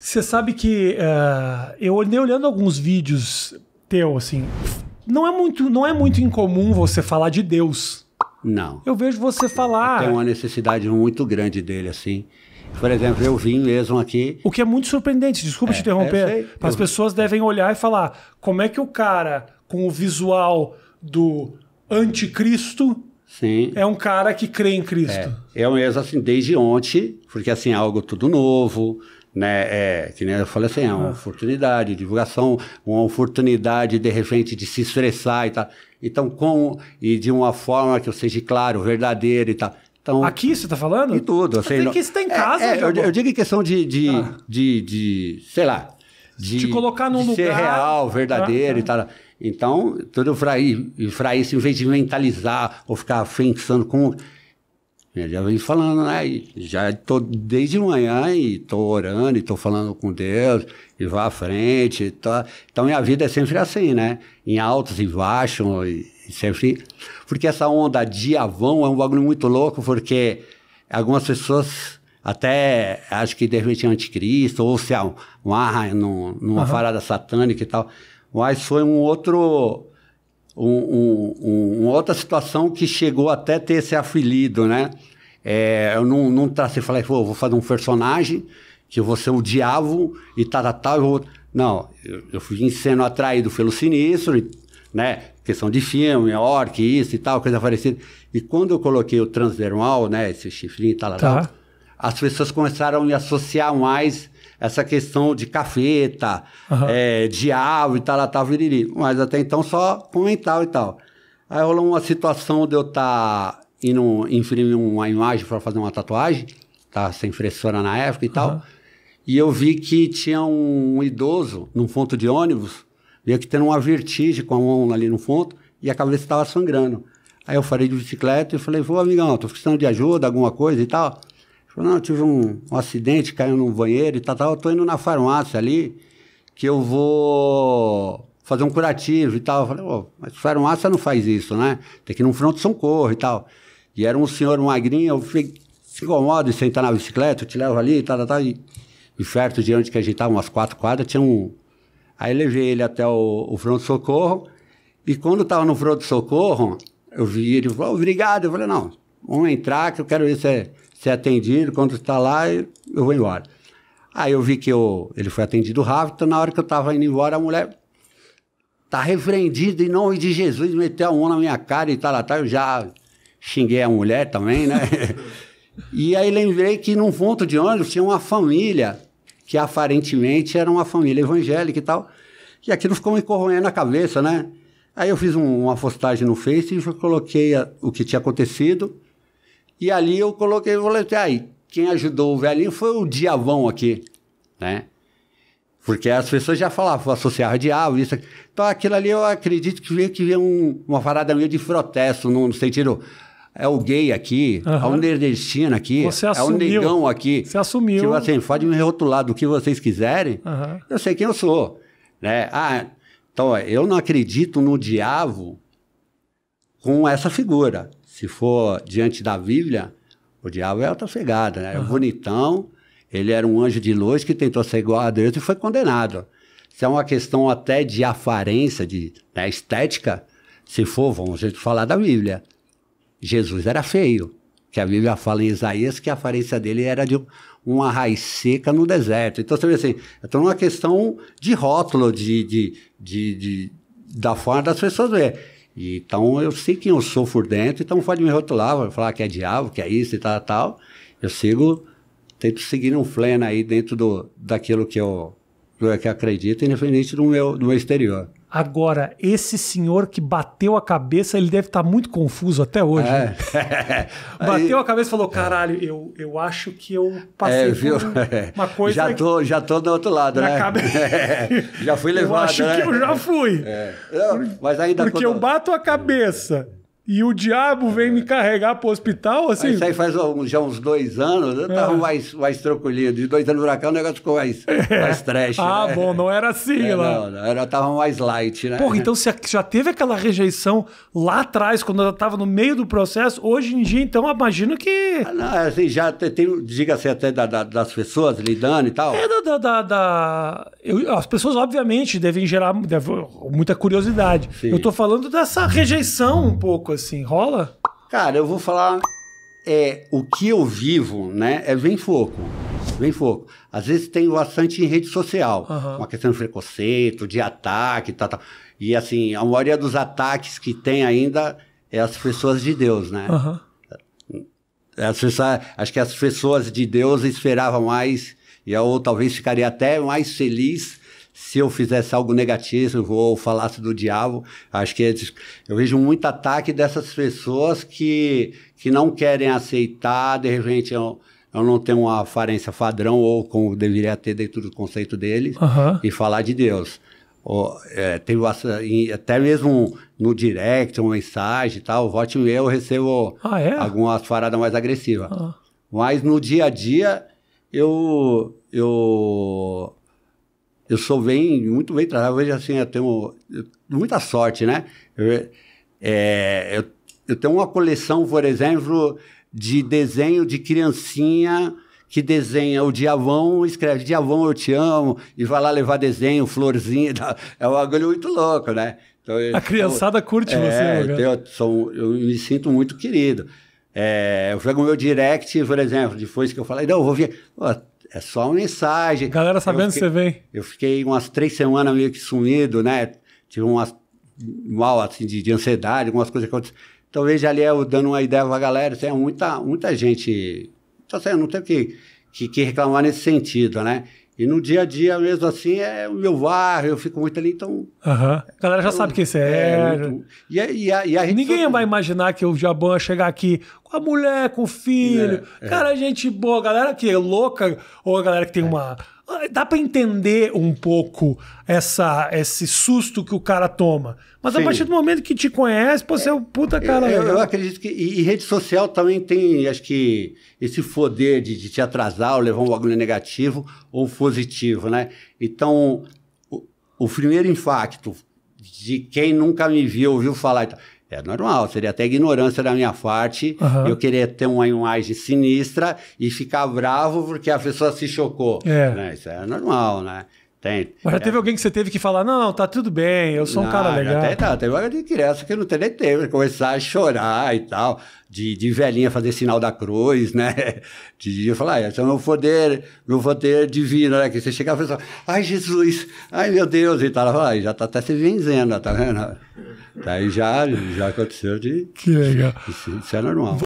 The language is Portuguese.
Você sabe que uh, eu olhei olhando alguns vídeos teu, assim. Não é muito, não é muito incomum você falar de Deus. Não. Eu vejo você falar. Tem uma necessidade muito grande dele, assim. Por exemplo, eu vim mesmo aqui. O que é muito surpreendente, desculpa é, te interromper. As eu... pessoas devem olhar e falar: como é que o cara com o visual do anticristo Sim. é um cara que crê em Cristo? É, eu mesmo, assim, desde ontem, porque assim, é algo tudo novo né? É, que nem eu falei assim, é uma oportunidade, divulgação, uma oportunidade de repente de se expressar e tal. Então, com e de uma forma que eu seja claro, verdadeiro e tal. Então, aqui você está falando? E tudo. Assim, aqui você está em é, casa. É, é, eu, eu, digo em questão de, de, ah. de, de, sei lá, de, Te colocar num de lugar. ser real, verdadeiro ah, e tá. tal. Então, tudo para para isso, em vez de mentalizar ou ficar pensando como já vem falando, né? Já tô desde manhã e tô orando e tô falando com Deus e vá à frente. E tá. Então minha vida é sempre assim, né? Em altos e baixos e, e sempre. Porque essa onda de avão é um bagulho muito louco, porque algumas pessoas até acho que de repente é anticristo ou se amarra numa uhum. farada satânica e tal. Mas foi um outro um, um, uma outra situação que chegou até ter esse afilido, né? É, eu não, não tracei, falei, Pô, vou fazer um personagem que eu vou ser o diabo e tal, tal, tal. vou... Não, eu, eu fui sendo atraído pelo sinistro, né? Questão de filme, orc, isso e tal, coisa parecida. E quando eu coloquei o transdermal, né? Esse chifrinho e tal, tá. tal, as pessoas começaram a me associar mais essa questão de cafeta, uhum. é, diabo e tal, tal, viriri. Mas até então só comentava e tal. Aí rolou uma situação de eu estar tá indo imprimir uma imagem para fazer uma tatuagem, tá sem impressora na época e uhum. tal. E eu vi que tinha um idoso num ponto de ônibus, meio que tendo uma vertigem com a mão ali no ponto, e a cabeça estava sangrando. Aí eu falei de bicicleta e falei, vou amigão, tô precisando de ajuda, alguma coisa e tal. Falou, não, tive um, um, acidente, caiu num banheiro e tal, tal, eu tô indo na farmácia ali, que eu vou fazer um curativo e tal. Eu falei, oh, mas farmácia não faz isso, né? Tem que ir num pronto-socorro e tal. E era um senhor magrinho, eu falei, se incomoda de sentar na bicicleta, eu te levo ali e tal, tal, tal. E, e perto de onde que a gente tava, umas quatro quadras, tinha um... Aí levei ele até o, o pronto-socorro, e quando estava no pronto-socorro, eu vi ele, falou, obrigado. Eu falei, não, vamos entrar que eu quero ver se é ser atendido, quando está lá, eu vou embora. Aí eu vi que eu, ele foi atendido rápido, então na hora que eu estava indo embora, a mulher tá repreendida em nome de Jesus, meteu a mão na minha cara e tal, lá, tal. Eu já xinguei a mulher também, né? e aí lembrei que num ponto de ônibus tinha uma família, que aparentemente era uma família evangélica e tal, e aquilo ficou me corroendo a cabeça, né? Aí eu fiz um, uma postagem no Face e coloquei a, o que tinha acontecido e ali eu coloquei o voluntário. Assim, aí quem ajudou o velhinho foi o diavão aqui, né? Porque as pessoas já falavam, associar diabo, isso. Então aquilo ali eu acredito que veio, que veio um, uma parada meio de protesto, no, no sentido é o gay aqui, uhum. é o nerdestino aqui, é o negão aqui. Você assumiu. Tipo assim, pode me rotular do que vocês quiserem, uhum. eu sei quem eu sou. Né? Ah, então, eu não acredito no diabo com essa figura. Se for diante da Bíblia, o diabo é autossegado, né? Uhum. É bonitão, ele era um anjo de luz que tentou ser igual a Deus e foi condenado. Se é uma questão até de aparência, de né, estética, se for, vamos falar da Bíblia. Jesus era feio, que a Bíblia fala em Isaías que a aparência dele era de uma raiz seca no deserto. Então, você vê assim, então é uma questão de rótulo, de, de, de, de da forma das pessoas verem. Então eu sei quem eu sou por dentro, então pode me rotular, falar que é diabo, que é isso e tal, tal. Eu sigo, tento seguir um flena aí dentro do, daquilo que eu, que eu acredito, independente do meu, do meu exterior. Agora, esse senhor que bateu a cabeça, ele deve estar tá muito confuso até hoje. É. bateu a cabeça e falou: é. caralho, eu, eu acho que eu é, passei é, viu? uma coisa. Já tô, já tô do outro lado, né? Cabe... já fui levado. Eu acho né? que eu já fui. É. Eu, mas ainda Porque quando... eu bato a cabeça e o diabo vem me carregar pro hospital, assim? Isso aí faz já uns dois anos, eu tava é. mais, mais tranquilo. De dois anos para cá o negócio ficou mais, é. mais trash. Ah, né? bom, não era assim é, lá. Não, não, era, tava mais light, né? Porra, então você já teve aquela rejeição lá atrás, quando eu tava no meio do processo, hoje em dia, então, imagino que... Ah, não, é assim, já tem, diga-se assim, até da, da, das pessoas lidando e tal. É, da... da, da eu, as pessoas, obviamente, devem gerar deve, muita curiosidade. Sim. Eu estou falando dessa rejeição um pouco, assim? Rola? Cara, eu vou falar. É, o que eu vivo, né? É vem foco. Vem foco. Às vezes tem bastante em rede social. Uhum. Uma questão de preconceito, de ataque, tal, tal. E assim, a maioria dos ataques que tem ainda é as pessoas de Deus, né? Uhum. As pessoas, acho que as pessoas de Deus esperavam mais, e eu talvez ficaria até mais feliz se eu fizesse algo negativo ou falasse do diabo, acho que eles, eu vejo muito ataque dessas pessoas que, que não querem aceitar, de repente eu, eu não tenho uma aparência padrão ou como deveria ter dentro do conceito deles uhum. e falar de Deus. Ou, é, até mesmo no direct, uma mensagem e tal, vote e eu recebo ah, é? algumas paradas mais agressivas. Ah. Mas no dia a dia, eu, eu eu sou bem, muito bem tratado. vejo assim, eu tenho muita sorte, né? Eu, é, eu, eu, tenho uma coleção, por exemplo, de desenho de criancinha que desenha o diavão, escreve diavão eu te amo, e vai lá levar desenho, florzinha, é um agulho muito louco, né? Então, eu, a criançada curte é, você. Né, eu, sou, eu me sinto muito querido. É, eu pego o meu direct, por exemplo, depois que eu falei, não, eu vou vir é só uma mensagem. Galera sabendo que você vem. Eu fiquei umas três semanas meio que sumido, né? Tive um mal assim de, de ansiedade, algumas coisas que aconteceram. Então veja ali eu dando uma ideia pra galera, tem é muita, muita gente. Então, assim, não tem que, que, que reclamar nesse sentido, né? E no dia a dia, mesmo assim, é o meu varre, eu fico muito ali, então. Uhum. A galera já é sabe quem você é. é muito... Né? e, é, e, a, e a Ninguém só... vai imaginar que o Jaban chegar aqui com a mulher, com o filho. É, é. Cara, gente boa, galera que é louca, ou a galera que tem é. uma dá para entender um pouco essa, esse susto que o cara toma. Mas Sim. a partir do momento que te conhece, pô, você é um puta cara. Eu, eu acredito que. E, e, rede social também tem, acho que, esse foder de, de te atrasar ou levar um bagulho negativo ou positivo, né? Então, o, o primeiro impacto de quem nunca me viu, ouviu falar então, é normal, seria até ignorância da minha parte uhum. eu queria ter uma imagem sinistra e ficar bravo porque a pessoa se chocou. É. Né? Isso é normal, né? Tem. Mas já é. teve é. alguém que você teve que falar, não, tá tudo bem, eu sou um não, cara legal. Até tá, teve hora de criança que não tem nem tempo, começar a chorar e tal, de, de velhinha fazer sinal da cruz, né? De, de falar, ah, esse é o meu poder, meu poder divino, né? Que você chegava e falava, assim, ai Jesus, ai meu Deus, e tal. e ah, já tá até se venzendo, tá vendo? Daí já, já aconteceu de... Que legal. Isso, isso é normal.